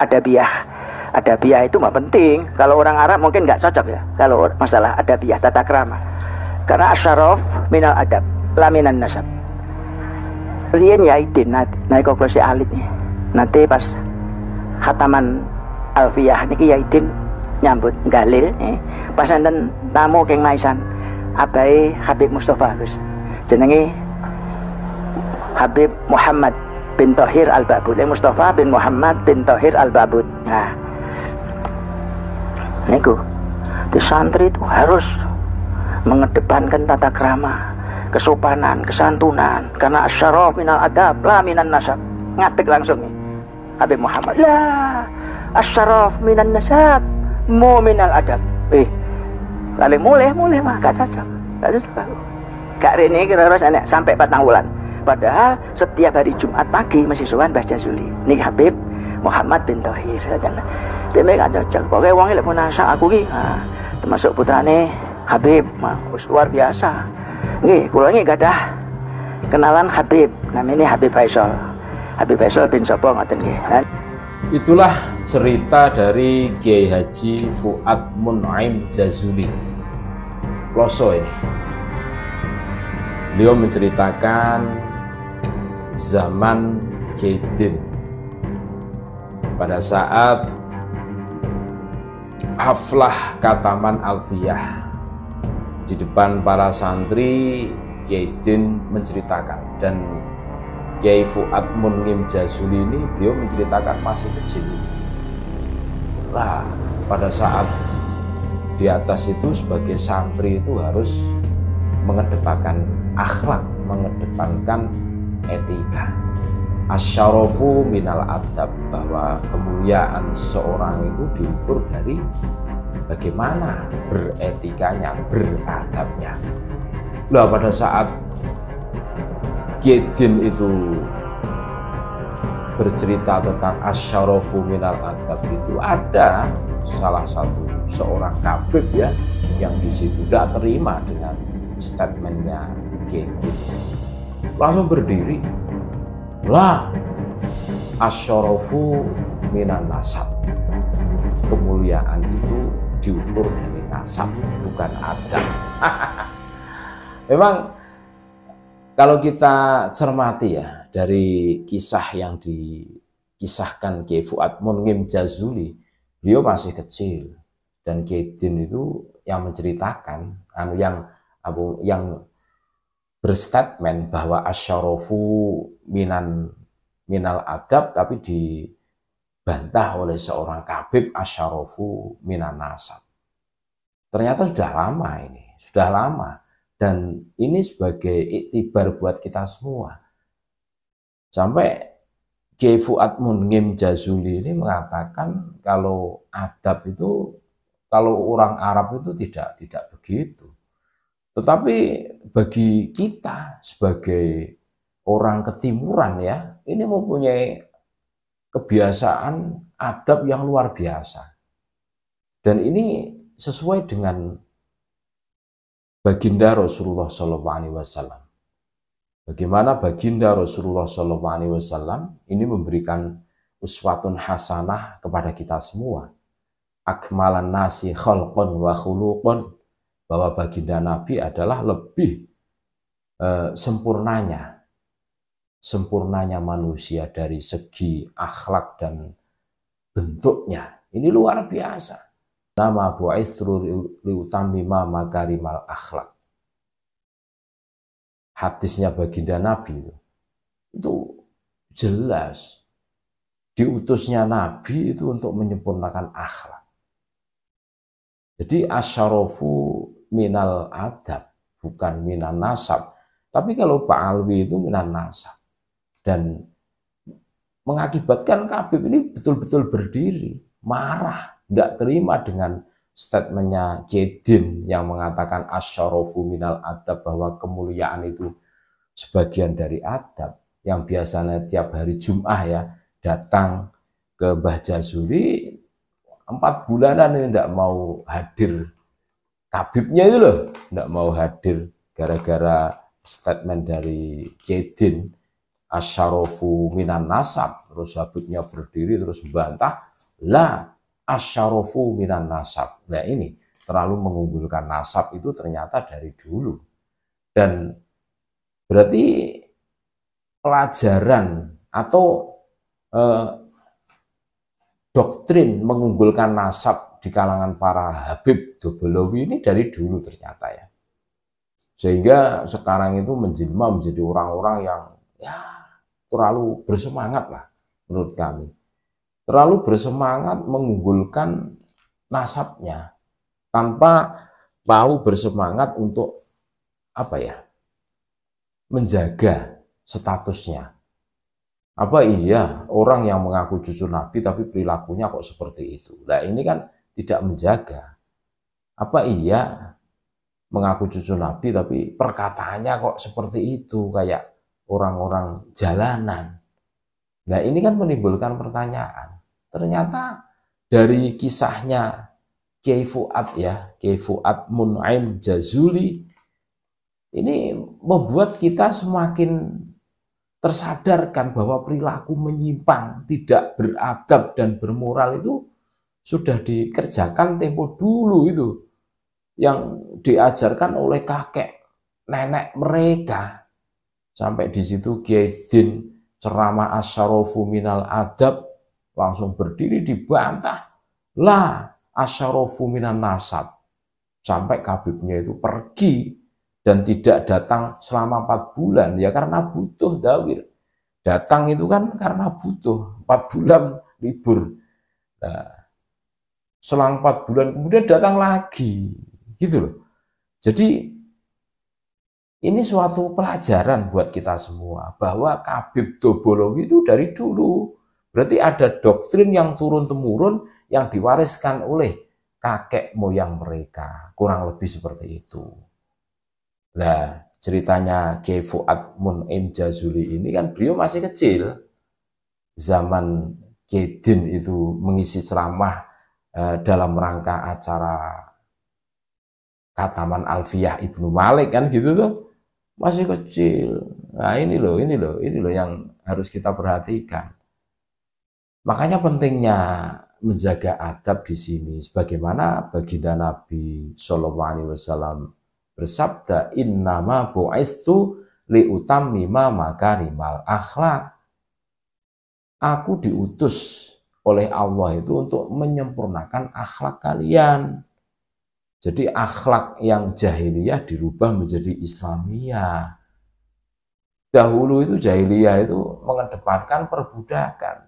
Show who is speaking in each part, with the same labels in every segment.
Speaker 1: adabiah adabiah itu mah penting kalau orang Arab mungkin nggak cocok ya kalau masalah adabiah tata kerama karena asyaraf minal adab laminan nasab Lian ya nanti, naik konklusi Alit nih nanti pas hataman alfiyah niki ya nyambut galil nih pas nanti tamu keng maisan abai Habib Mustafa Gus jenengi Habib Muhammad bin Tohir Al-Babud eh, Mustafa bin Muhammad bin Tohir Al-Babud nah niku di santri itu harus mengedepankan tata krama kesopanan, kesantunan karena asyaraf minal adab la minan nasab ngatik langsung nih Habib Muhammad lah, asyaraf minan nasab mu minal adab eh kali mulai mulai mah gak cocok gak cocok gak ini kira-kira sampai patang bulan Padahal setiap hari Jumat pagi masih sowan Mbah Jazuli. Nih Habib Muhammad bin Tohir sajana. Ya, Dhewe gak cocok. Pokoke wong lek munasa aku ki termasuk putrane Habib, mah luar biasa. Nggih, kula gak gadah kenalan Habib, namanya Habib Faisal. Habib Faisal bin sapa ngoten nggih.
Speaker 2: Itulah cerita dari Kiai Haji Fuad Mun'aim Jazuli. Loso ini. Beliau menceritakan zaman Kaidin. Pada saat haflah kataman alfiyah di depan para santri Kiai menceritakan dan Kiai Fuad Munim Jazuli ini beliau menceritakan masih kecil lah pada saat di atas itu sebagai santri itu harus mengedepankan akhlak mengedepankan etika. Asyarofu minal adab bahwa kemuliaan seorang itu diukur dari bagaimana beretikanya, beradabnya. Nah pada saat Gedin itu bercerita tentang asyarofu minal adab itu ada salah satu seorang kabib ya yang di situ tidak terima dengan statementnya Gedin langsung berdiri. Lah, asyorofu minan nasab. Kemuliaan itu diukur dari nasab, bukan adab. Memang kalau kita cermati ya dari kisah yang dikisahkan Kiai Fuad Munkim Jazuli, beliau masih kecil dan Kiai itu yang menceritakan anu, yang abu yang berstatement bahwa asyarofu minan minal adab tapi dibantah oleh seorang kabib asyarofu minan nasab. Ternyata sudah lama ini, sudah lama dan ini sebagai iktibar buat kita semua. Sampai Kiai Fuad Jazuli ini mengatakan kalau adab itu kalau orang Arab itu tidak tidak begitu. Tetapi bagi kita sebagai orang ketimuran ya, ini mempunyai kebiasaan adab yang luar biasa. Dan ini sesuai dengan baginda Rasulullah Shallallahu Alaihi Wasallam. Bagaimana baginda Rasulullah Shallallahu Alaihi Wasallam ini memberikan uswatun hasanah kepada kita semua. Akmalan nasi khalqan wa bahwa baginda Nabi adalah lebih eh, sempurnanya sempurnanya manusia dari segi akhlak dan bentuknya. Ini luar biasa. Nama bu'istru liutamima makarimal akhlak. Hadisnya baginda Nabi itu, itu jelas. Diutusnya Nabi itu untuk menyempurnakan akhlak. Jadi asyarofu minal adab, bukan minan nasab. Tapi kalau Pak Alwi itu minan nasab. Dan mengakibatkan Kabib ini betul-betul berdiri, marah, tidak terima dengan statementnya Jedin yang mengatakan asyarofu minal adab bahwa kemuliaan itu sebagian dari adab yang biasanya tiap hari Jum'ah ya datang ke Mbah Jazuli empat bulanan ini tidak mau hadir kabibnya itu loh tidak mau hadir gara-gara statement dari Kedin Asharofu minan nasab terus habibnya berdiri terus bantah lah Asharofu minan nasab nah ini terlalu mengunggulkan nasab itu ternyata dari dulu dan berarti pelajaran atau eh, doktrin mengunggulkan nasab di kalangan para Habib Dobolowi ini dari dulu ternyata ya. Sehingga sekarang itu menjelma menjadi orang-orang yang ya terlalu bersemangat lah menurut kami. Terlalu bersemangat mengunggulkan nasabnya tanpa mau bersemangat untuk apa ya? menjaga statusnya. Apa iya orang yang mengaku cucu Nabi tapi perilakunya kok seperti itu? Nah ini kan tidak menjaga? Apa iya mengaku cucu Nabi tapi perkataannya kok seperti itu kayak orang-orang jalanan. Nah ini kan menimbulkan pertanyaan. Ternyata dari kisahnya Kiai Fuad ya, Kiai Fuad Mun'aim Jazuli ini membuat kita semakin tersadarkan bahwa perilaku menyimpang, tidak beradab dan bermoral itu sudah dikerjakan tempo dulu itu yang diajarkan oleh kakek nenek mereka sampai di situ Kiai Din ceramah asyarofu minal adab langsung berdiri dibantah lah asyarofu minal nasab sampai kabibnya itu pergi dan tidak datang selama empat bulan ya karena butuh dawir datang itu kan karena butuh empat bulan libur nah, selang empat bulan kemudian datang lagi gitu loh jadi ini suatu pelajaran buat kita semua bahwa kabib dobologi itu dari dulu berarti ada doktrin yang turun temurun yang diwariskan oleh kakek moyang mereka kurang lebih seperti itu nah ceritanya Kiai Fuad Mun'im Jazuli ini kan beliau masih kecil zaman Kedin itu mengisi ceramah Eh, dalam rangka acara Kataman Alfiyah Ibnu Malik kan gitu tuh masih kecil. Nah ini loh, ini loh, ini loh yang harus kita perhatikan. Makanya pentingnya menjaga adab di sini. Sebagaimana baginda Nabi Shallallahu Alaihi Wasallam bersabda, Innama bu'istu utam mima makarimal akhlak. Aku diutus oleh Allah itu untuk menyempurnakan akhlak kalian. Jadi akhlak yang jahiliyah dirubah menjadi Islamiyah. Dahulu itu jahiliyah itu mengedepankan perbudakan.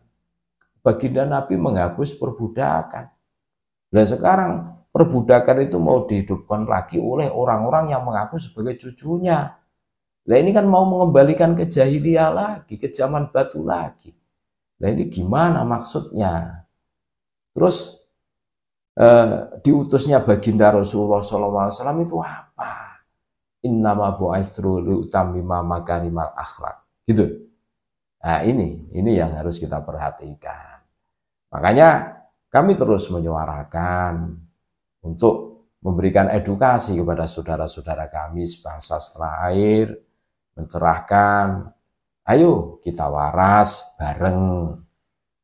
Speaker 2: Baginda Nabi menghapus perbudakan. Dan nah, sekarang perbudakan itu mau dihidupkan lagi oleh orang-orang yang mengaku sebagai cucunya. Nah ini kan mau mengembalikan ke jahiliyah lagi, ke zaman batu lagi. Nah ini gimana maksudnya? Terus eh, diutusnya baginda Rasulullah SAW itu apa? Innama bu'aistru liutamima makarimal akhlak. Gitu. Nah ini, ini yang harus kita perhatikan. Makanya kami terus menyuarakan untuk memberikan edukasi kepada saudara-saudara kami sebangsa setelah air, mencerahkan, Ayo kita waras bareng.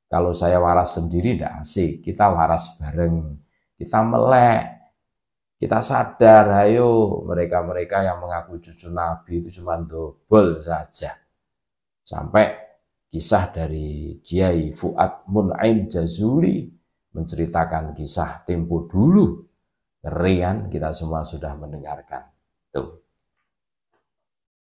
Speaker 2: Kalau saya waras sendiri tidak asik, kita waras bareng. Kita melek, kita sadar, ayo mereka-mereka yang mengaku cucu Nabi itu cuma dobel saja. Sampai kisah dari Kiai Fuad Munaim Jazuli menceritakan kisah tempo dulu. Ngeri kan kita semua sudah mendengarkan. Tuh.